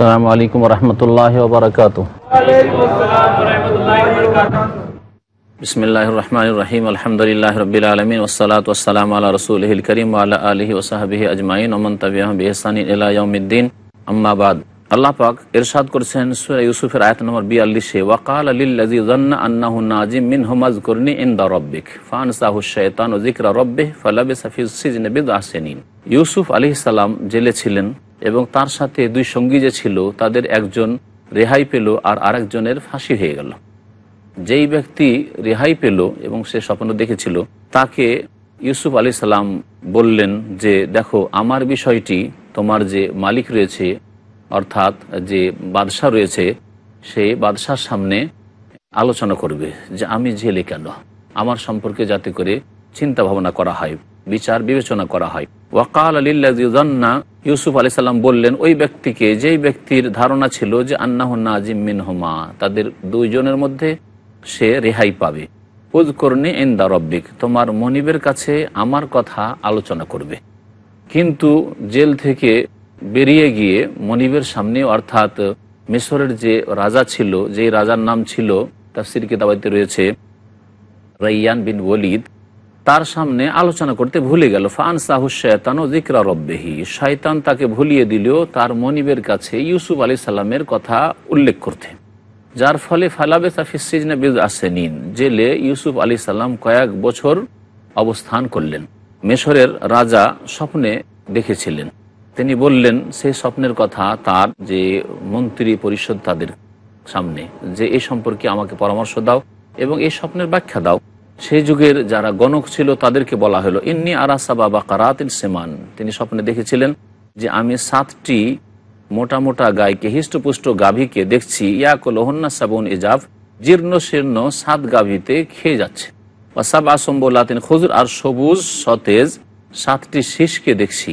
আসসালামু আলাইকুম রহমতুল্লাহ বারকাত বিসমিল্লাহ রহমান রহিম আলহামদুলিল্লাহ রবিল আলমিন ওসালাত ওসালাম আল্লাহ রসুল করিম আল্লাহ আলহি ওসাহাবি আজমাইন ওমন তবিয়াহ বিহসানি ইউমিদ্দিন আম্মাবাদ আল্লাহ পাক ইরশাদ করেছেন সুরা ইউসুফের আয়াত নম্বর বিয়াল্লিশে ওয়াকাল আলিল্লাজি জন্না আন্নাহু নাজিম মিন হুমাজ ইন দা রব্বিক ফান সাহু শৈতান ও জিকরা রব্বে ফালাবে সাফিজ সিজনবিদ আসেনিন ইউসুফ আলি সালাম জেলে ছিলেন এবং তার সাথে দুই সঙ্গী যে ছিল তাদের একজন রেহাই পেল আর আরেকজনের ফাঁসি হয়ে গেল যেই ব্যক্তি রেহাই পেল এবং সে স্বপ্ন দেখেছিল তাকে ইউসুফ আলি সালাম বললেন যে দেখো আমার বিষয়টি তোমার যে মালিক রয়েছে অর্থাৎ যে বাদশাহ রয়েছে সেই বাদশার সামনে আলোচনা করবে যে আমি জেলে কেন আমার সম্পর্কে যাতে করে চিন্তা ভাবনা করা হয় বিচার বিবেচনা করা হয় ওয়াকাল আলিল্লাজন্না ইউসুফ আলি সাল্লাম বললেন ওই ব্যক্তিকে যেই ব্যক্তির ধারণা ছিল যে আন্নাহ নাজিম মিনহমা তাদের দুইজনের মধ্যে সে রেহাই পাবে উজকর্ণী ইন্দা রব্বিক তোমার মনিবের কাছে আমার কথা আলোচনা করবে কিন্তু জেল থেকে বেরিয়ে গিয়ে মনিবের সামনে অর্থাৎ মিশরের যে রাজা ছিল যেই রাজার নাম ছিল তার সিরকে দাবাইতে রয়েছে রাইয়ান বিন ওলিদ তার সামনে আলোচনা করতে ভুলে গেল ফান সাহু শয়তান ও জিকরা শয়তান তাকে ভুলিয়ে দিলেও তার মনিবের কাছে ইউসুফ আলি সাল্লামের কথা উল্লেখ করতে যার ফলে ফালাবে সাফিসিজনা আসেনিন জেলে ইউসুফ আলি সাল্লাম কয়েক বছর অবস্থান করলেন মেশরের রাজা স্বপ্নে দেখেছিলেন তিনি বললেন সেই স্বপ্নের কথা তার যে মন্ত্রী পরিষদ তাদের সামনে যে এ সম্পর্কে আমাকে পরামর্শ দাও এবং এই স্বপ্নের ব্যাখ্যা দাও সেই যুগের যারা গণক ছিল তাদেরকে বলা হলো ইন্নি আরাসা বাবা কারাতিল সেমান তিনি স্বপ্নে দেখেছিলেন যে আমি সাতটি মোটা মোটা গায়কে হৃষ্টপুষ্ট গাভীকে দেখছি ইয়াকল হন্না সাবুন ইজাফ জীর্ণ শীর্ণ সাত গাভীতে খেয়ে যাচ্ছে ওয়াসাব আসম্ব লাতিন খুজুর আর সবুজ সতেজ সাতটি শীষকে দেখছি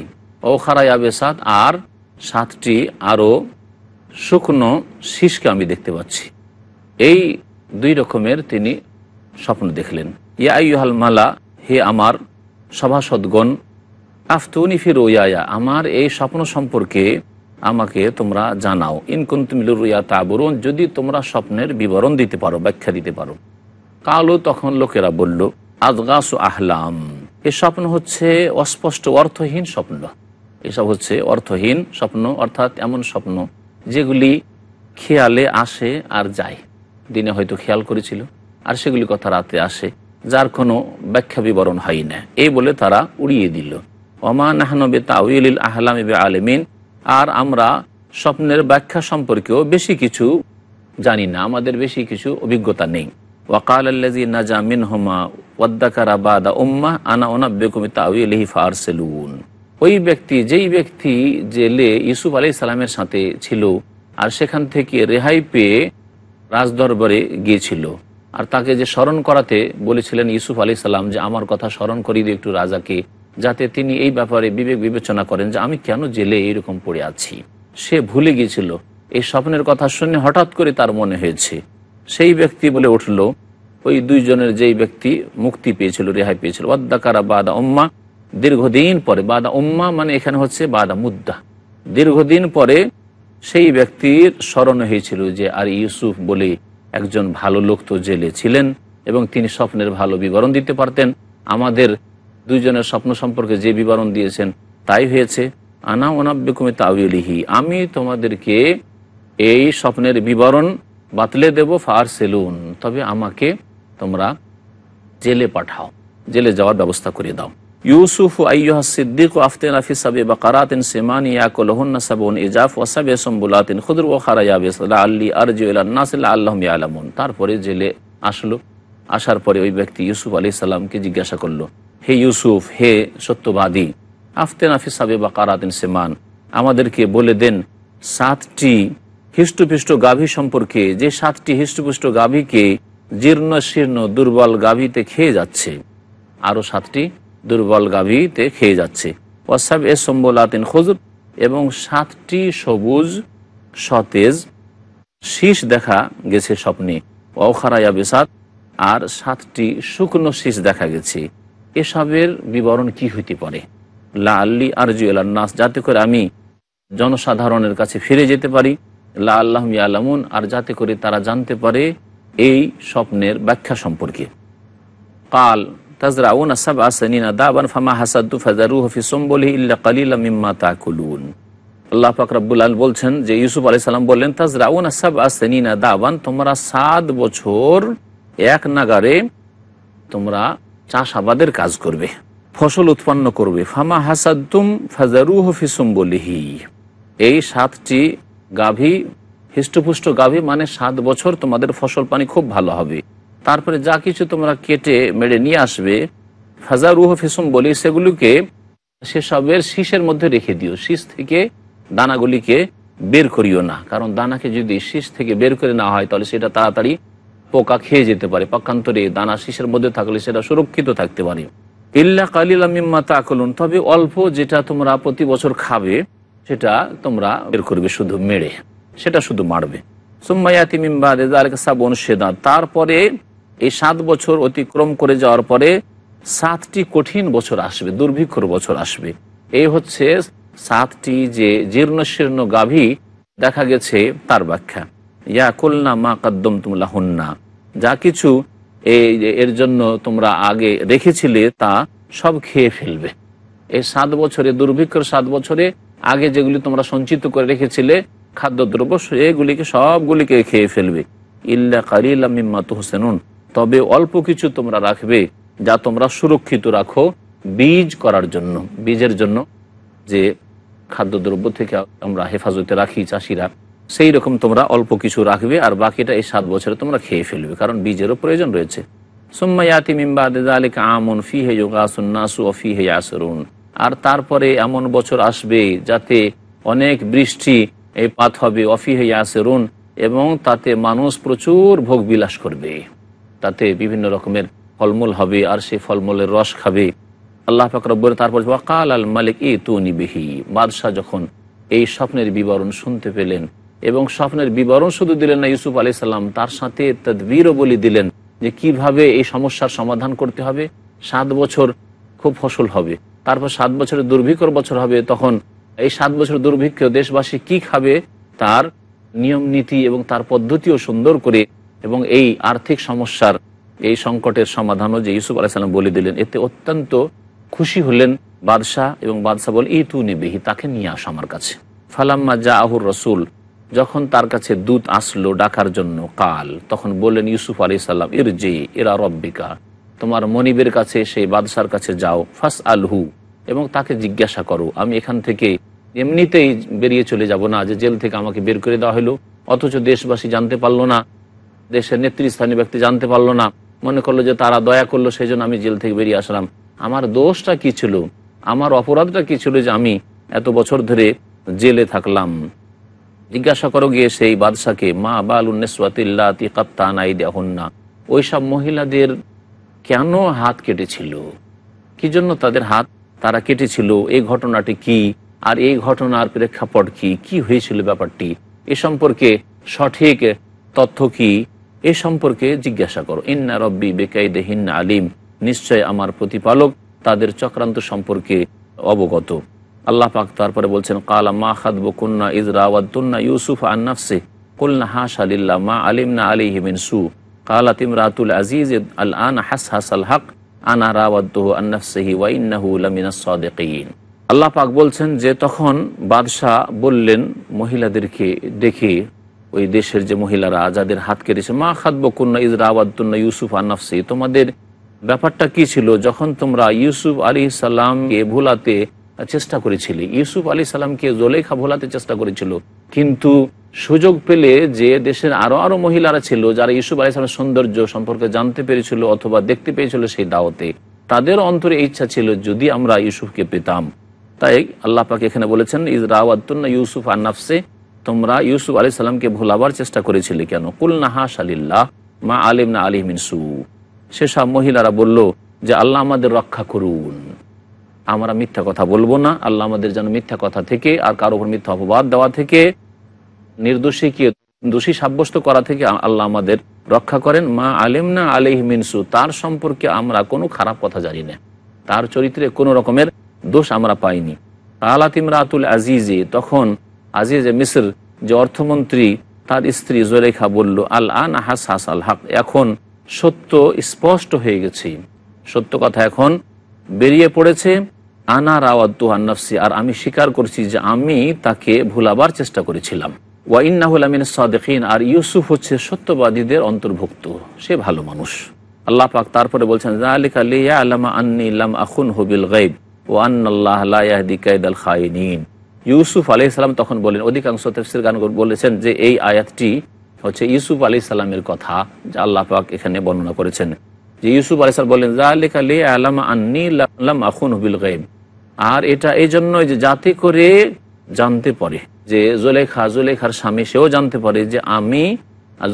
ও খারাইয়াবে সাত আর সাতটি আরও শুকনো শীষকে আমি দেখতে পাচ্ছি এই দুই রকমের তিনি স্বপ্ন দেখলেন ইয়া আইহাল মালা হে আমার সভাসদগণ আফতুনি ফির ওয়া আমার এই স্বপ্ন সম্পর্কে আমাকে তোমরা জানাও ইনকুন তুমিলুর রুয়া তাবরুন যদি তোমরা স্বপ্নের বিবরণ দিতে পারো ব্যাখ্যা দিতে পারো কালো তখন লোকেরা বলল আদগাস আহলাম এ স্বপ্ন হচ্ছে অস্পষ্ট অর্থহীন স্বপ্ন এসব হচ্ছে অর্থহীন স্বপ্ন অর্থাৎ এমন স্বপ্ন যেগুলি খেয়ালে আসে আর যায় দিনে হয়তো খেয়াল করেছিল আর সেগুলি কথা রাতে আসে যার কোনো ব্যাখ্যা বিবরণ হয় না এই বলে তারা উড়িয়ে দিল ওমা নাহানবে তাউল আহলাম বে আলমিন আর আমরা স্বপ্নের ব্যাখ্যা সম্পর্কেও বেশি কিছু জানি না আমাদের বেশি কিছু অভিজ্ঞতা নেই ওয়াকাল আল্লাজি নাজা মিন হোমা ওয়াদ্দাকারা বাদা উম্মা আনা ওনা বেকুমি তাউলিহি ফারসেলুন ওই ব্যক্তি যেই ব্যক্তি জেলে ইউসুফ আলি সালামের সাথে ছিল আর সেখান থেকে রেহাই পেয়ে রাজদরবারে গিয়েছিল আর তাকে যে স্মরণ করাতে বলেছিলেন ইউসুফ আলি সাল্লাম যে আমার কথা স্মরণ করিয়ে দিয়ে একটু রাজাকে যাতে তিনি এই ব্যাপারে বিবেক বিবেচনা করেন যে আমি কেন জেলে এইরকম পড়ে আছি সে ভুলে গিয়েছিল এই স্বপ্নের কথা শুনে হঠাৎ করে তার মনে হয়েছে সেই ব্যক্তি বলে উঠল ওই দুইজনের যেই ব্যক্তি মুক্তি পেয়েছিল রেহাই পেয়েছিল ওয়াদ্দাকারা বাদা উম্মা দীর্ঘদিন পরে বাদা উম্মা মানে এখানে হচ্ছে বাদা মুদ্দা দীর্ঘদিন পরে সেই ব্যক্তির স্মরণ হয়েছিল যে আর ইউসুফ বলে একজন ভালো লোক তো জেলে ছিলেন এবং তিনি স্বপ্নের ভালো বিবরণ দিতে পারতেন আমাদের দুজনের স্বপ্ন সম্পর্কে যে বিবরণ দিয়েছেন তাই হয়েছে আনা অনাব্যকুমে তাউলিহি আমি তোমাদেরকে এই স্বপ্নের বিবরণ বাতলে দেব ফার সেলুন তবে আমাকে তোমরা জেলে পাঠাও জেলে যাওয়ার ব্যবস্থা করে দাও ইউসুফ আইয়া সিদ্দিক ও আফতেন আফিস সাবে বা কারাতিন সেমানি ইয়াকুলহন্না সাবুন ইজাফ ও সাবে সম্বুলাতিন খুদর ও খারাইয়াবিসাল্লাহ আল্লি আরজি নাসিল্লা আল্লাহম আলামুন তারপরে জেলে আসলো আসার পরে ওই ব্যক্তি ইউসুফ আলি সাল্লামকে জিজ্ঞাসা করলো হে ইউসুফ হে সত্যবাদী আফতেন আফিস সাবে বা কারাতিন সেমান আমাদেরকে বলে দেন সাতটি হৃষ্টপুষ্ট গাভী সম্পর্কে যে সাতটি হৃষ্টপুষ্ট গাভীকে জীর্ণ শীর্ণ দুর্বল গাভীতে খেয়ে যাচ্ছে আরও সাতটি দুর্বল গাভীতে খেয়ে যাচ্ছে ওয়াসাব এ সম্বলাতিন খজুর এবং সাতটি সবুজ সতেজ শীষ দেখা গেছে স্বপ্নে অখারাইয়া বেসাত আর সাতটি শুকনো শীষ দেখা গেছে এসবের বিবরণ কি হইতে পারে লা আল্লি আরজু নাস যাতে করে আমি জনসাধারণের কাছে ফিরে যেতে পারি লা আল্লাহ আলামুন আর যাতে করে তারা জানতে পারে এই স্বপ্নের ব্যাখ্যা সম্পর্কে কাল তাজরাউন আসাব আসনিনা দাবান ফামা হাসাদু ফাজারু হফি সম্বলি ইল্লা কালিলা মিম্মা তাকুলুন আল্লাহ ফাকরাবুল আল বলছেন যে ইউসুফ আলি সাল্লাম বললেন তাজরাউন আসাব আসনিনা দাবান তোমরা সাত বছর এক নাগারে তোমরা চাষাবাদের কাজ করবে ফসল উৎপন্ন করবে ফামা হাসাদ্দুম ফাজারু হফি সম্বলিহি এই সাতটি গাভী হৃষ্টপুষ্ট গাভী মানে সাত বছর তোমাদের ফসল পানি খুব ভালো হবে তারপরে যা কিছু তোমরা কেটে মেরে নিয়ে আসবে হাজার রুহ ফেসুম বলি সেগুলিকে সেসবের শীষের মধ্যে রেখে দিও শীষ থেকে দানাগুলিকে বের করিও না কারণ দানাকে যদি শীষ থেকে বের করে না হয় তাহলে সেটা তাড়াতাড়ি পোকা খেয়ে যেতে পারে পক্ষান্তরে দানা শীষের মধ্যে থাকলে সেটা সুরক্ষিত থাকতে পারে ইল্লা কালিলা মিম্মা আকলুন তবে অল্প যেটা তোমরা প্রতি বছর খাবে সেটা তোমরা বের করবে শুধু মেরে সেটা শুধু মারবে সোম্মায়াতি মিম্বাদে তার সাবন সেদা তারপরে এই সাত বছর অতিক্রম করে যাওয়ার পরে সাতটি কঠিন বছর আসবে দুর্ভিক্ষর বছর আসবে এই হচ্ছে সাতটি যে জীর্ণশীর্ণ গাভী দেখা গেছে তার ব্যাখ্যা ইয়া কল্না মা কাদ্দম তুমলা হন্না যা কিছু এই এর জন্য তোমরা আগে রেখেছিলে তা সব খেয়ে ফেলবে এই সাত বছরে দুর্ভিক্ষর সাত বছরে আগে যেগুলি তোমরা সঞ্চিত করে রেখেছিলে খাদ্যদ্রব্য এগুলিকে সবগুলিকে খেয়ে ফেলবে ইল্লা কারিল মিম্মাত হোসেনুন তবে অল্প কিছু তোমরা রাখবে যা তোমরা সুরক্ষিত রাখো বীজ করার জন্য বীজের জন্য যে খাদ্যদ্রব্য থেকে আমরা হেফাজতে রাখি চাষিরা সেই রকম তোমরা অল্প কিছু রাখবে আর বাকিটা এই সাত বছরে তোমরা খেয়ে ফেলবে কারণ বীজেরও প্রয়োজন রয়েছে আমন ফি আর তারপরে এমন বছর আসবে যাতে অনেক বৃষ্টি এই পাত হবে অফি হে রুন এবং তাতে মানুষ প্রচুর ভোগ বিলাস করবে তাতে বিভিন্ন রকমের ফলমূল হবে আর সেই ফলমূলের রস খাবে আল্লাহ ফাকরব্বর তারপর ওয়াকাল আল মালিক ই তু নিবিহি বাদশাহ যখন এই স্বপ্নের বিবরণ শুনতে পেলেন এবং স্বপ্নের বিবরণ শুধু দিলেন না ইউসুফ আলি সাল্লাম তার সাথে তদবিরও বলি দিলেন যে কিভাবে এই সমস্যার সমাধান করতে হবে সাত বছর খুব ফসল হবে তারপর সাত বছরের দুর্ভিক্ষর বছর হবে তখন এই সাত বছর দুর্ভিক্ষ দেশবাসী কি খাবে তার নিয়ম নীতি এবং তার পদ্ধতিও সুন্দর করে এবং এই আর্থিক সমস্যার এই সংকটের সমাধানও যে ইউসুফ আলাইসাল্লাম বলে দিলেন এতে অত্যন্ত খুশি হলেন বাদশাহ এবং বাদশাহ বল এই তু নিবেহি তাকে নিয়ে আস আমার কাছে ফালাম্মা যা আহুর রসুল যখন তার কাছে দূত আসলো ডাকার জন্য কাল তখন বললেন ইউসুফ আলি সাল্লাম এর যে এরা রব্বিকা তোমার মনিবের কাছে সেই বাদশার কাছে যাও ফাস আলহু এবং তাকে জিজ্ঞাসা করো আমি এখান থেকে এমনিতেই বেরিয়ে চলে যাব না যে জেল থেকে আমাকে বের করে দেওয়া হলো অথচ দেশবাসী জানতে পারলো না দেশের নেতৃস্থানীয় ব্যক্তি জানতে পারলো না মনে করলো যে তারা দয়া করলো সেই জন্য আমি জেল থেকে বেরিয়ে আসলাম আমার দোষটা কি ছিল আমার অপরাধটা কি ছিল যে আমি এত বছর ধরে জেলে থাকলাম জিজ্ঞাসা করো গিয়ে সেই বাদশাকে মা বালুন্নেসাতিল্লা ওই দেখুন না মহিলাদের কেন হাত কেটেছিল কি জন্য তাদের হাত তারা কেটেছিল এই ঘটনাটি কি আর এই ঘটনার প্রেক্ষাপট কি কি হয়েছিল ব্যাপারটি এ সম্পর্কে সঠিক তথ্য কি এ সম্পর্কে জিজ্ঞাসা করো ইন্না রব্বি বেকাইদে হিন্না আলিম নিশ্চয় আমার প্রতিপালক তাদের চক্রান্ত সম্পর্কে অবগত আল্লাহ পাক তারপরে বলছেন কালা মা খাদব কুন্না ইজরাওয়াদ্দুন্না ইউসুফ আন্নাফসে কুলনা হাস আলিল্লা মা আলিম না আলি হিমিন সু কালা তিমরাতুল আজিজ আল আন হাস হাস আল হক আনা রাওয়াদ্দহু আন্নাফসেহি ওয়াইন্নাহু লামিনা আল্লাহ পাক বলছেন যে তখন বাদশাহ বললেন মহিলাদেরকে দেখে ওই দেশের যে মহিলারা যাদের হাত কেটেছে মা খাদ্য বকুন্না ইজরা ইউসুফ আনাফসি তোমাদের ব্যাপারটা কি ছিল যখন তোমরা ইউসুফ আলী সাল্লামকে ভোলাতে চেষ্টা করেছিলে ইউসুফ আলী সাল্লামকে জোলেখা ভোলাতে চেষ্টা করেছিল কিন্তু সুযোগ পেলে যে দেশের আরো আরো মহিলারা ছিল যারা ইউসুফ আলী সালামের সৌন্দর্য সম্পর্কে জানতে পেরেছিল অথবা দেখতে পেয়েছিল সেই দাওয়াতে তাদের অন্তরে ইচ্ছা ছিল যদি আমরা ইউসুফকে পেতাম তাই আল্লাহ পাকে এখানে বলেছেন ইজরাওয়াত ইউসুফ আনাফসে তোমরা ইউসুফ আলি সাল্লামকে ভোলাবার চেষ্টা করেছিলে কেন কুলনা হাস আলিল্লাহ মা আলিম না আলিম ইনসু সেসব মহিলারা বলল যে আল্লাহ আমাদের রক্ষা করুন আমরা মিথ্যা কথা বলবো না আল্লাহ আমাদের যেন মিথ্যা কথা থেকে আর কারো মিথ্যা অপবাদ দেওয়া থেকে নির্দোষী নির্দোষীকে দোষী সাব্যস্ত করা থেকে আল্লাহ আমাদের রক্ষা করেন মা আলেম না আলেহ মিনসু তার সম্পর্কে আমরা কোনো খারাপ কথা জানি না তার চরিত্রে কোনো রকমের দোষ আমরা পাইনি আলাতিমরা আতুল আজিজে তখন আজিজ মিসর যে অর্থমন্ত্রী তার স্ত্রী জোরেখা বলল আল আন আহাস হাস আল হাক এখন সত্য স্পষ্ট হয়ে গেছে সত্য কথা এখন বেরিয়ে পড়েছে আনা রাওয়াদ্দু আন্নাফসি আর আমি স্বীকার করছি যে আমি তাকে ভুলাবার চেষ্টা করেছিলাম ওয়া ইন্নাহুল আমিন সাদেকিন আর ইউসুফ হচ্ছে সত্যবাদীদের অন্তর্ভুক্ত সে ভালো মানুষ আল্লাহ পাক তারপরে বলছেন আলিক আলিয়া আলামা আন্নি ইলাম আখুন হবিল গাইব ও আন্নাল্লাহ আল্লাহ ইয়াহদি আল খাইনিন ইউসুফ আলি ইসলাম তখন বলেন অধিকাংশ তেফসির গান বলেছেন যে এই আয়াতটি হচ্ছে ইউসুফ আলি ইসলামের কথা যা আল্লাহ পাক এখানে বর্ণনা করেছেন যে ইউসুফ আলি বলেন বললেন জাহালিক আলী আলাম আন্নি আল্লাম আর এটা এই জন্যই যে যাতে করে জানতে পারে যে জোলেখা জোলেখার স্বামী সেও জানতে পারে যে আমি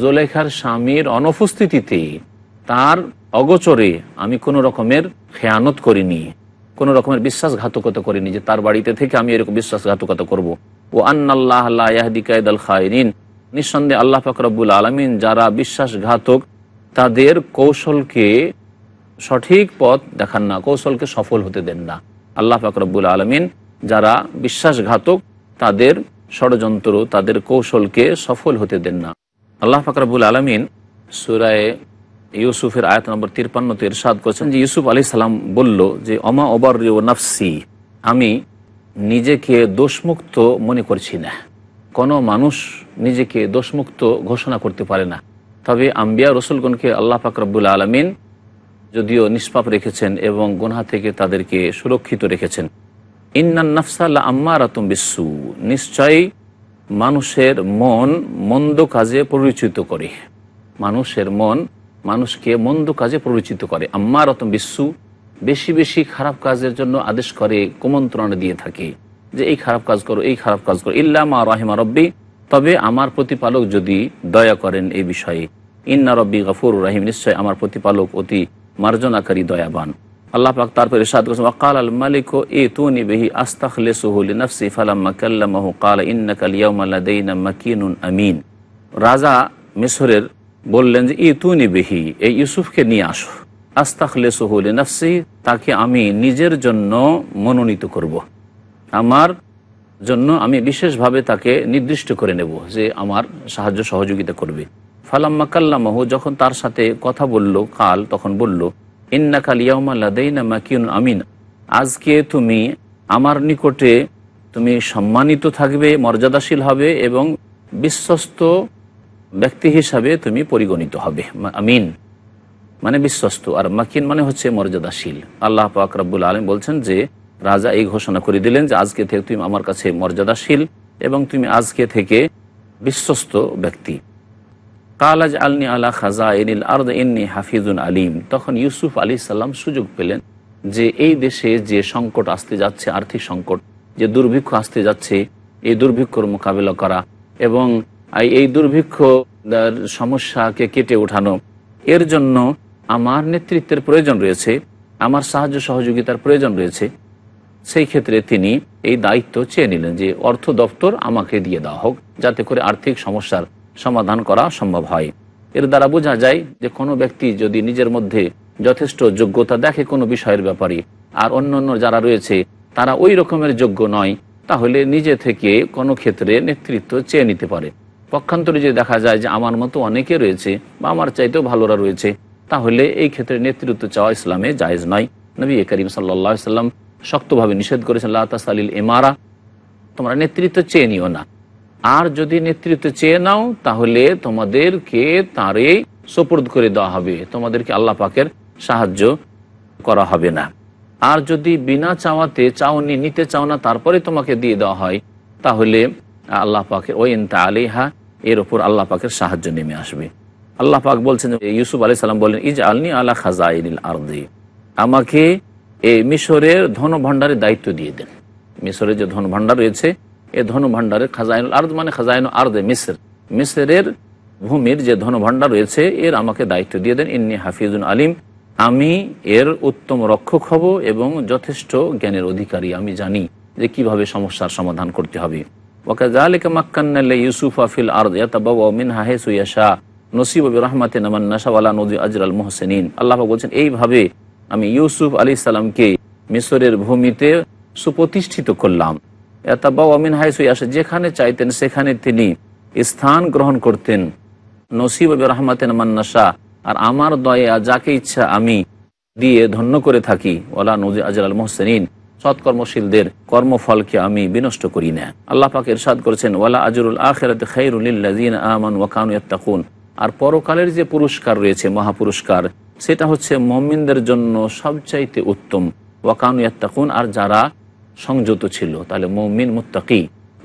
জোলেখার স্বামীর অনুপস্থিতিতে তার অগোচরে আমি কোনো রকমের খেয়ানত করিনি কোনো রকমের বিশ্বাসঘাতকতা করিনি যে তার বাড়িতে থেকে আমি এরকম বিশ্বাসঘাতকতা করব। ও আন্নাল্লাহ আল্লাহদি নিঃসন্দেহে আল্লাহ ফাকরাবুল আলমিন যারা বিশ্বাসঘাতক তাদের কৌশলকে সঠিক পথ দেখান না কৌশলকে সফল হতে দেন না আল্লাহ ফাকরাবুল আলমিন যারা বিশ্বাসঘাতক তাদের ষড়যন্ত্র তাদের কৌশলকে সফল হতে দেন না আল্লাহ ফাকরাবুল আলমিন সুরায় ইউসুফের আয়াত নম্বর তিরপান্নতে ইরশাদ করেছেন যে ইউসুফ আলি সালাম বলল যে অমা ওবার নাফসি আমি নিজেকে দোষমুক্ত মনে করছি না কোনো মানুষ নিজেকে দোষমুক্ত ঘোষণা করতে পারে না তবে আম্বিয়া রসুলগণকে আল্লাহ ফাকরবুল আলমিন যদিও নিষ্পাপ রেখেছেন এবং গোনহা থেকে তাদেরকে সুরক্ষিত রেখেছেন ইন্নান নাফসাল্লা আম্মা রাতুম বিশ্বু নিশ্চয়ই মানুষের মন মন্দ কাজে পরিচিত করে মানুষের মন মানুষকে মন্দ কাজে প্ররোচিত করে আম্মা রতম বিশ্বু বেশি বেশি খারাপ কাজের জন্য আদেশ করে কুমন্ত্রণা দিয়ে থাকে যে এই খারাপ কাজ করো এই খারাপ কাজ করো ইল্লামা রাহিমা রব্বি তবে আমার প্রতিপালক যদি দয়া করেন এই বিষয়ে ইন্না রব্বি গফুর রাহিম নিশ্চয় আমার প্রতিপালক অতি মার্জনাকারী দয়াবান আল্লাহ পাক তারপর ইরশাদ করেছেন ওয়াকাল আল মালিকু ইতুনি বিহি আস্তাখলিসুহু লিনাফসি ফালাম্মা কাল্লামাহু ক্বালা ইন্নাকা আল ইয়াওমা লাদাইনা মাকিনুন আমিন রাজা মিশরের বললেন যে ইতুনি বেহি এই ইউসুফকে নিয়ে আসো আস্তাখলেসহলি নাফসি তাকে আমি নিজের জন্য মনোনীত করব। আমার জন্য আমি বিশেষভাবে তাকে নির্দিষ্ট করে নেব যে আমার সাহায্য সহযোগিতা করবে ফালাম্মা কাল্লামহ যখন তার সাথে কথা বলল কাল তখন বলল ইন্না কাল ইয়াউমাল্লাদাইনা কিউন আমিন আজকে তুমি আমার নিকটে তুমি সম্মানিত থাকবে মর্যাদাশীল হবে এবং বিশ্বস্ত ব্যক্তি হিসাবে তুমি পরিগণিত হবে আমিন মানে বিশ্বস্ত আর মাকিন মানে হচ্ছে মর্যাদাশীল আল্লাহ আকরাবুল আলম বলছেন যে রাজা এই ঘোষণা করে দিলেন যে আজকে থেকে তুমি আমার কাছে মর্যাদাশীল এবং তুমি আজকে থেকে বিশ্বস্ত ব্যক্তি কালাজ আলনি আলা খাজা এনিল আর্দ এন্নি হাফিজুন আলিম তখন ইউসুফ আলী সাল্লাম সুযোগ পেলেন যে এই দেশে যে সংকট আসতে যাচ্ছে আর্থিক সংকট যে দুর্ভিক্ষ আসতে যাচ্ছে এই দুর্ভিক্ষর মোকাবিলা করা এবং এই দুর্ভিক্ষ সমস্যাকে কেটে ওঠানো এর জন্য আমার নেতৃত্বের প্রয়োজন রয়েছে আমার সাহায্য সহযোগিতার প্রয়োজন রয়েছে সেই ক্ষেত্রে তিনি এই দায়িত্ব চেয়ে নিলেন যে অর্থ দপ্তর আমাকে দিয়ে দেওয়া হোক যাতে করে আর্থিক সমস্যার সমাধান করা সম্ভব হয় এর দ্বারা বোঝা যায় যে কোনো ব্যক্তি যদি নিজের মধ্যে যথেষ্ট যোগ্যতা দেখে কোনো বিষয়ের ব্যাপারে আর অন্য যারা রয়েছে তারা ওই রকমের যোগ্য নয় তাহলে নিজে থেকে কোনো ক্ষেত্রে নেতৃত্ব চেয়ে নিতে পারে পক্ষান্তরে যদি দেখা যায় যে আমার মতো অনেকে রয়েছে বা আমার চাইতেও ভালোরা রয়েছে তাহলে এই ক্ষেত্রে নেতৃত্ব চাওয়া ইসলামে জায়েজ নয় নবী করিম সাল্লাহ সাল্লাম শক্তভাবে নিষেধ করেছেন লাতাস এমারা তোমরা নেতৃত্ব চেয়ে নিও না আর যদি নেতৃত্ব চেয়ে নাও তাহলে তোমাদেরকে তারে সোপর্দ করে দেওয়া হবে তোমাদেরকে আল্লাহ পাকের সাহায্য করা হবে না আর যদি বিনা চাওয়াতে চাওনি নিতে চাও না তারপরে তোমাকে দিয়ে দেওয়া হয় তাহলে আল্লাহ পাকে ওই তা আলিহা এর ওপর আল্লাহ পাকের সাহায্য নেমে আসবে আল্লাহ পাক বলছেন ইউসুফ আলি সাল্লাম বলেন ইজ আলনি আল্লাহ খাজাইনিল আর্দি আমাকে এই মিশরের ধন ভাণ্ডারের দায়িত্ব দিয়ে দেন মিশরের যে ধন ভাণ্ডার রয়েছে এ ধন ভাণ্ডারের খাজাইন আর্দ মানে খাজাইন আর্দে মিশর মিশরের ভূমির যে ধন ভাণ্ডার রয়েছে এর আমাকে দায়িত্ব দিয়ে দেন ইন্নি হাফিজুল আলিম আমি এর উত্তম রক্ষক হব এবং যথেষ্ট জ্ঞানের অধিকারী আমি জানি যে কিভাবে সমস্যার সমাধান করতে হবে মিন হাহে নদী আজরাল এইভাবে আমি ইউসুফ আলী সালামকে মিশরের ভূমিতে সুপ্রতিষ্ঠিত করলাম এতাবা অমিন হাইসু যেখানে চাইতেন সেখানে তিনি স্থান গ্রহণ করতেন নসিব রহমাতেন মান্নাসা আর আমার দয়া যাকে ইচ্ছা আমি দিয়ে ধন্য করে থাকি ওলা নজি আজরাল মোহসেন সৎকর্মশীলদের কর্মফলকে আমি বিনষ্ট করি না আল্লাহ পাক ইরশাদ করেছেন ওয়ালা আজরুল আখেরাত খৈরুল্লিন আমান ওয়াকানুয়াত্তাকুন আর পরকালের যে পুরস্কার রয়েছে মহাপুরস্কার সেটা হচ্ছে মমিনদের জন্য সবচাইতে উত্তম ওয়াকানুয়াত্তাকুন আর যারা সংযত ছিল তাহলে মমিন মুত্তাকি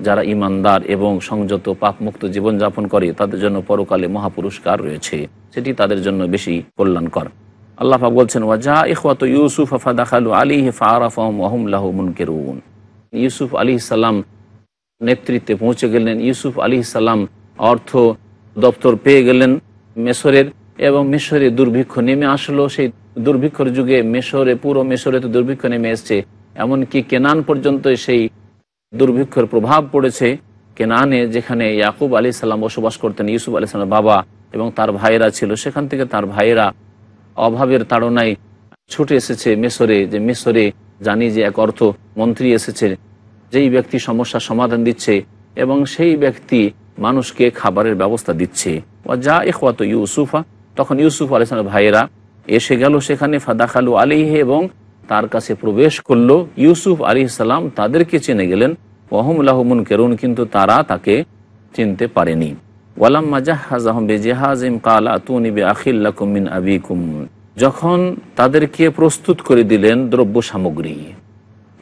যারা ইমানদার এবং সংযত পাপমুক্ত জীবনযাপন করে তাদের জন্য পরকালে মহাপুরস্কার রয়েছে সেটি তাদের জন্য বেশি কল্যাণকর আল্লাহ বলছেন ওয়াজা ইখওয়াত ইউসুফ ফাদাখালু আলী ফাআরাফাহুম ওয়া হুম লাহু মুনকিরুন ইউসুফ আলাইহিস সালাম নেতৃত্বে পৌঁছে গেলেন ইউসুফ আলাইহিস সালাম অর্থ দপ্তর পেয়ে গেলেন মেসরের এবং মিশরে দুর্ভিক্ষ নেমে আসলো সেই দুর্ভিক্ষর যুগে মেশরে পুরো মেশরে তো দুর্ভিক্ষ নেমে এসছে এমনকি কেনান পর্যন্ত সেই দুর্ভিক্ষর প্রভাব পড়েছে কেনানে যেখানে ইয়াকুব আলি সাল্লাম বসবাস করতেন ইউসুফ আলি সাল্লাম বাবা এবং তার ভাইয়েরা ছিল সেখান থেকে তার ভাইয়েরা অভাবের তাড়নায় ছুটে এসেছে মেসরে যে মেসরে জানি যে এক অর্থ মন্ত্রী এসেছে যেই ব্যক্তি সমস্যা সমাধান দিচ্ছে এবং সেই ব্যক্তি মানুষকে খাবারের ব্যবস্থা দিচ্ছে যা এখওয়াত ইউসুফা তখন ইউসুফ আলিসামের ভাইয়েরা এসে গেল সেখানে ফাদাখালু আলিহে এবং তার কাছে প্রবেশ করলো ইউসুফ আলি ইসলাম তাদেরকে চিনে গেলেন ওহমুল্লাহমুন কেরুন কিন্তু তারা তাকে চিনতে পারেনি ওয়ালাম্মা জাহাজাহম বে জেহাজিম কাল আতুনি বে আখিল্লাকুমিন আবিকুম যখন তাদেরকে প্রস্তুত করে দিলেন দ্রব্য সামগ্রী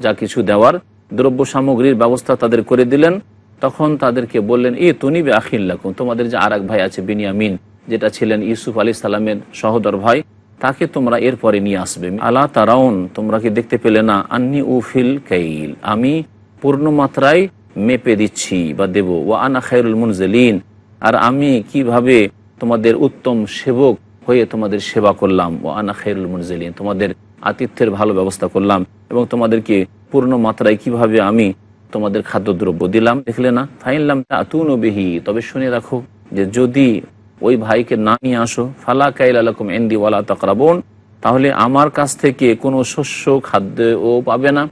যা কিছু দেওয়ার দ্রব্য সামগ্রীর ব্যবস্থা তাদের করে দিলেন তখন তাদেরকে বললেন এ তুনি বে আখিল্লাকুম তোমাদের যে আর ভাই আছে বিনিয়ামিন যেটা ছিলেন ইউসুফ আলী সালামের সহদর ভাই তাকে তোমরা এরপরে নিয়ে আসবে আলা তারাউন তোমরা কি দেখতে পেলে না আন্নি উফিল কাইল আমি পূর্ণ মাত্রায় মেপে দিচ্ছি বা দেব ও আনা খায়রুল মুনজেলিন আর আমি কিভাবে তোমাদের উত্তম সেবক হয়ে তোমাদের সেবা করলাম ও আনা খেরুল মুরজেলিন তোমাদের আতিথ্যের ভালো ব্যবস্থা করলাম এবং তোমাদেরকে পূর্ণ মাত্রায় কিভাবে আমি তোমাদের খাদ্যদ্রব্য দিলাম দেখলে না ফাইনলাম তাতুন বিহি তবে শুনে রাখো যে যদি ওই ভাইকে না নিয়ে আসো ফালা কাইল আলকুম এন্দি ওয়ালা তাহলে আমার কাছ থেকে কোনো শস্য খাদ্য ও পাবে না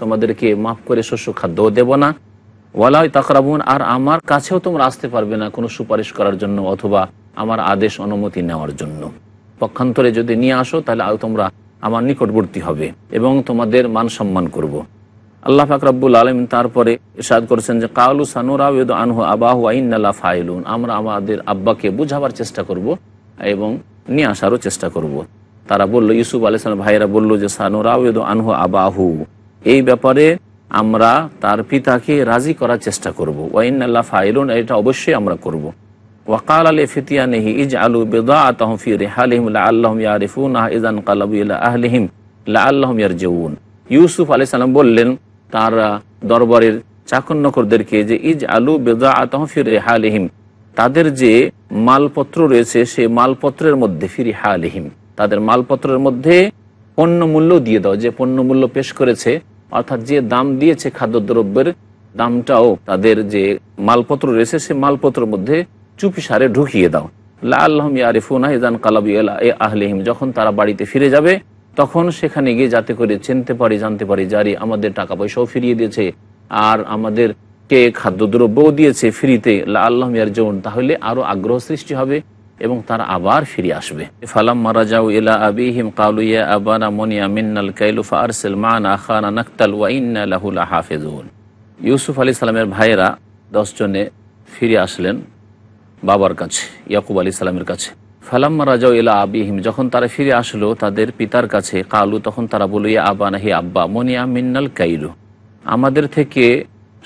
তোমাদেরকে মাফ করে শস্য খাদ্যও দেব না ওয়ালাই তাকরাবুন আর আমার কাছেও তোমরা আসতে পারবে না কোনো সুপারিশ করার জন্য অথবা আমার আদেশ অনুমতি নেওয়ার জন্য পক্ষান্তরে যদি নিয়ে আসো তাহলে তোমরা আমার নিকটবর্তী হবে এবং তোমাদের মান সম্মান করব। আল্লাহ ফাকরাবুল আলম তারপরে ইসাদ করেছেন যে কাউলু সানুরাউদ আনহু আবাহু আইনাল্লা ফাইলুন আমরা আমাদের আব্বাকে বুঝাবার চেষ্টা করব এবং নিয়ে আসারও চেষ্টা করব। তারা বলল ইউসুফ আলিসান ভাইরা বলল যে সানুরাউদ আনহু আবাহু এই ব্যাপারে আমরা তার পিতাকে রাজি করার চেষ্টা করবো ওয়াইন আল্লাহ ফাইলুন এটা অবশ্যই আমরা করব ওয়াকাল আলে ফিতিয়া নেহি ইজ আলু বেদা আতহফি রেহালিম আল্লাহম ইয়ারিফুন ইজান কালাবুল আহলিহিম আল্লাহম ইয়ার জউন ইউসুফ আলি সাল্লাম বললেন তার দরবারের চাকন্যকরদেরকে যে ইজ আলু বেদা আতহফি রেহালিহিম তাদের যে মালপত্র রয়েছে সে মালপত্রের মধ্যে ফিরি হালিহিম তাদের মালপত্রের মধ্যে পণ্য মূল্য দিয়ে দাও যে পণ্য মূল্য পেশ করেছে অর্থাৎ যে দাম দিয়েছে খাদ্যদ্রব্যের দামটাও তাদের যে মালপত্র রয়েছে সে মালপত্র মধ্যে চুপি সারে ঢুকিয়ে দাও এ আহলিহিম যখন তারা বাড়িতে ফিরে যাবে তখন সেখানে গিয়ে যাতে করে চিনতে পারি জানতে পারি যারি আমাদের টাকা পয়সাও ফিরিয়ে দিয়েছে আর আমাদের কে খাদ্যদ্রব্যও দিয়েছে ফ্রিতে লা আল্লাহম ইয়ার জোন তাহলে আরও আগ্রহ সৃষ্টি হবে এবং তার আবার ফিরে আসবে ফালাম মারাজাউ ইলা আবিহিম কালুয়া আবানা মনিয়া মিন্নাল কাইলুফা আরসেল মান আখানা নাকতাল ওয়াইন্না লাহুলা হাফেজুন ইউসুফ আলি সালামের ভাইয়েরা দশজনে ফিরে আসলেন বাবার কাছে ইয়াকুব আলি সালামের কাছে ফালাম্মা রাজাও ইলা আবিহিম যখন তারা ফিরে আসলো তাদের পিতার কাছে কালু তখন তারা বলুইয়া আবানা হে আব্বা মনিয়া মিন্নাল কাইলু আমাদের থেকে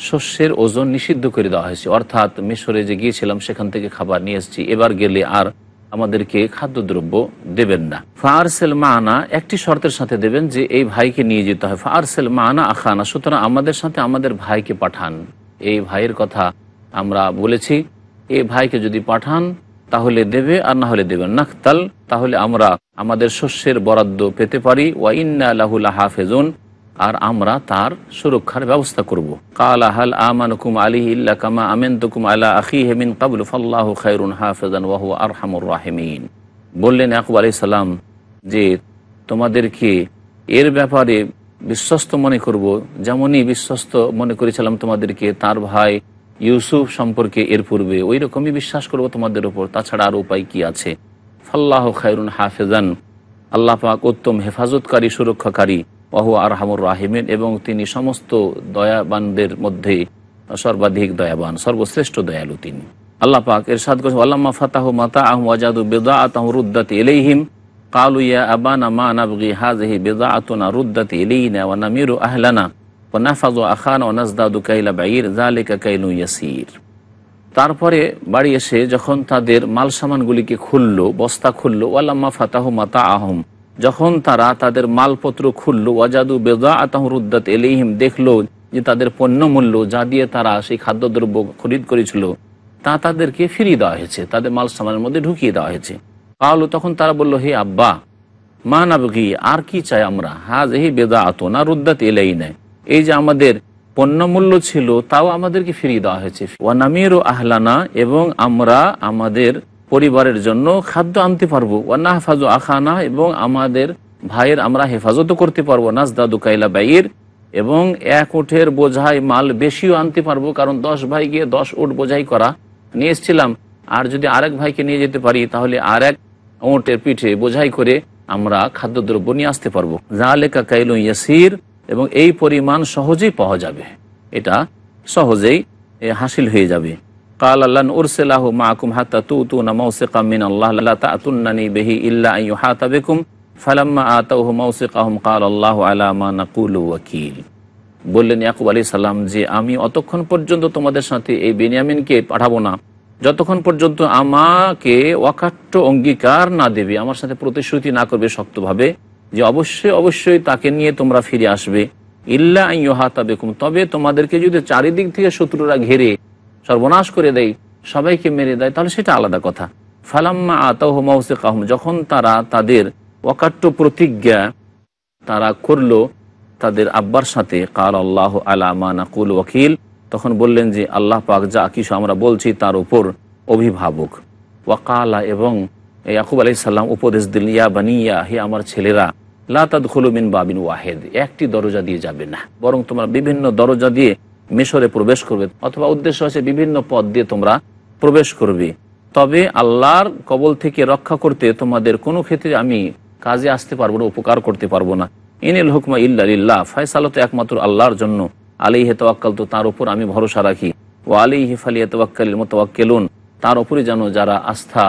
শস্যের ওজন নিষিদ্ধ করে দেওয়া হয়েছে অর্থাৎ মিশরে যে গিয়েছিলাম সেখান থেকে খাবার নিয়ে এসেছি এবার গেলে আর আমাদেরকে খাদ্যদ্রব্য দেবেন না ফারসেল মানা একটি শর্তের সাথে দেবেন যে এই ভাইকে নিয়ে যেতে হয় ফারসেল মানা আখানা সুতরাং আমাদের সাথে আমাদের ভাইকে পাঠান এই ভাইয়ের কথা আমরা বলেছি এই ভাইকে যদি পাঠান তাহলে দেবে আর না হলে দেবেন নাকতাল তাহলে আমরা আমাদের শস্যের বরাদ্দ পেতে পারি ওয়া ইন্না হাফেজুন আর আমরা তার সুরক্ষার ব্যবস্থা করব কাল আহাল আমানুকুম আলী ইল্লা কামা আমেন তুকুম আলা আখি হেমিন কাবুল ফল্লাহ খায়রুন হাফেজান ওয়াহু হামুর রাহেমিন বললেন ইয়াকুব আলি সাল্লাম যে তোমাদেরকে এর ব্যাপারে বিশ্বস্ত মনে করব যেমনই বিশ্বস্ত মনে করেছিলাম তোমাদেরকে তার ভাই ইউসুফ সম্পর্কে এর পূর্বে ওই রকমই বিশ্বাস করব তোমাদের ওপর তাছাড়া আর উপায় কি আছে ফাল্লাহ খায়রুন হাফেজান আল্লাহ পাক উত্তম হেফাজতকারী সুরক্ষাকারী অহু আরহামুর রাহিমেন এবং তিনি সমস্ত দয়াবানদের মধ্যে সর্বাধিক দয়াবান সর্বশ্রেষ্ঠ দয়ালু তিনি আল্লাহ পাক সাদ করেছেন আল্লামা ফাতাহু মাতা আহম আজাদু বেদা আতাহ রুদ্দাতি এলেহিম কালু ইয়া আবানা মা নাবগি হাজহি বেদা আতুনা রুদ্দাতি এলেইনা ওয়া নামিরু আহলানা ওয়া নাফাজু আখানা ওয়া নাজদাদু কাইলা বাইর জালিকা কাইলু ইয়াসির তারপরে বাড়ি এসে যখন তাদের মাল সামানগুলিকে খুলল বস্তা খুলল ওয়ালাম্মা ফাতাহু মাতা আহম যখন তারা তাদের মালপত্র খুলল ওয়াজাদু বেদা আতাহরুদ্দাত এলিহিম দেখল যে তাদের পণ্য মূল্য যা দিয়ে তারা সেই খাদ্যদ্রব্য খরিদ করেছিল তা তাদেরকে ফিরিয়ে দেওয়া হয়েছে তাদের মাল সামানের মধ্যে ঢুকিয়ে দেওয়া হয়েছে পাওলো তখন তারা বলল হে আব্বা মা নাবগি আর কি চাই আমরা হাজ হে বেদা আত না রুদ্দাত এলেই নেয় এই যে আমাদের পণ্যমূল্য ছিল তাও আমাদেরকে ফিরিয়ে দেওয়া হয়েছে ওয়ানামির ও আহলানা এবং আমরা আমাদের পরিবারের জন্য খাদ্য আনতে পারবো না হেফাজু আখানা এবং আমাদের ভাইয়ের আমরা হেফাজতও করতে পারবো দাদু কাইলা বাইয়ের এবং এক উঠের বোঝাই মাল বেশিও আনতে পারবো কারণ দশ ভাই গিয়ে দশ উঠ বোঝাই করা নিয়ে এসেছিলাম আর যদি আরেক ভাইকে নিয়ে যেতে পারি তাহলে আর এক ওঁটের পিঠে বোঝাই করে আমরা খাদ্যদ্রব্য নিয়ে আসতে পারবো জালেকা কাইলু ইয়াসির এবং এই পরিমাণ সহজেই পাওয়া যাবে এটা সহজেই হাসিল হয়ে যাবে কাল আল্লাহ তু তু না মিন আল্লাহ আল্লাহ বেহি ইল্লা বেকুম ফালাম্মা কাল আল্লাহ ওয়াকিল বললেন ইয়াকুব আলী সাল্লাম যে আমি অতক্ষণ পর্যন্ত তোমাদের সাথে এই বেনিয়ামিনকে পাঠাবো না যতক্ষণ পর্যন্ত আমাকে অকাট্য অঙ্গীকার না দেবে আমার সাথে প্রতিশ্রুতি না করবে শক্তভাবে যে অবশ্যই অবশ্যই তাকে নিয়ে তোমরা ফিরে আসবে ইল্লা ইহাতা বেকুম তবে তোমাদেরকে যদি চারিদিক থেকে শত্রুরা ঘেরে সর্বনাশ করে দেয় সবাইকে মেরে দেয় তাহলে সেটা আলাদা কথা ফালাম্মা আতাহ মাউসে কাহম যখন তারা তাদের অকাট্য প্রতিজ্ঞা তারা করলো তাদের আব্বার সাথে কার আল্লাহ আলামা নাকুল ওয়াকিল তখন বললেন যে আল্লাহ পাক যা কিছু আমরা বলছি তার উপর অভিভাবক ওয়াকালা এবং ইয়াকুব আলি সাল্লাম উপদেশ দিল ইয়া বানিয়া হে আমার ছেলেরা লাতাদ খুলুমিন বাবিন ওয়াহেদ একটি দরজা দিয়ে যাবে না বরং তোমরা বিভিন্ন দরজা দিয়ে মিশরে প্রবেশ করবে অথবা উদ্দেশ্য হচ্ছে বিভিন্ন পদ দিয়ে তোমরা প্রবেশ করবে তবে আল্লাহর কবল থেকে রক্ষা করতে তোমাদের কোনো ক্ষেত্রে আমি কাজে আসতে পারবো না উপকার করতে পারবো না ইনিল হুকমা ইল্লা ফয়সালা তো একমাত্র আল্লাহর জন্য আলী হে তোয়াক্কাল তো তার উপর আমি ভরসা রাখি ও আলী হিফালিয়া তোয়াক্কাল মতোয়াক্কেলুন তার উপরে যেন যারা আস্থা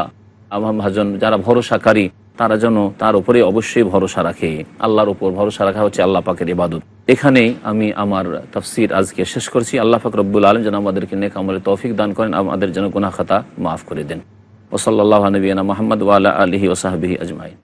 আভাভাজন যারা ভরসাকারী তারা যেন তার উপরে অবশ্যই ভরসা রাখে আল্লাহর উপর ভরসা রাখা হচ্ছে আল্লাহ পাকের ইবাদত এখানে আমি আমার তফসির আজকে শেষ করছি আল্লাহ পাক রব্বুল আলম যেন আমাদেরকে নেক আমলে তৌফিক দান করেন আমাদের যেন গুনা খাতা মাফ করে দেন ওসল্লাহ নবীনা মোহাম্মদ ওয়ালা আলহি ওসাহাবিহি আজমাইন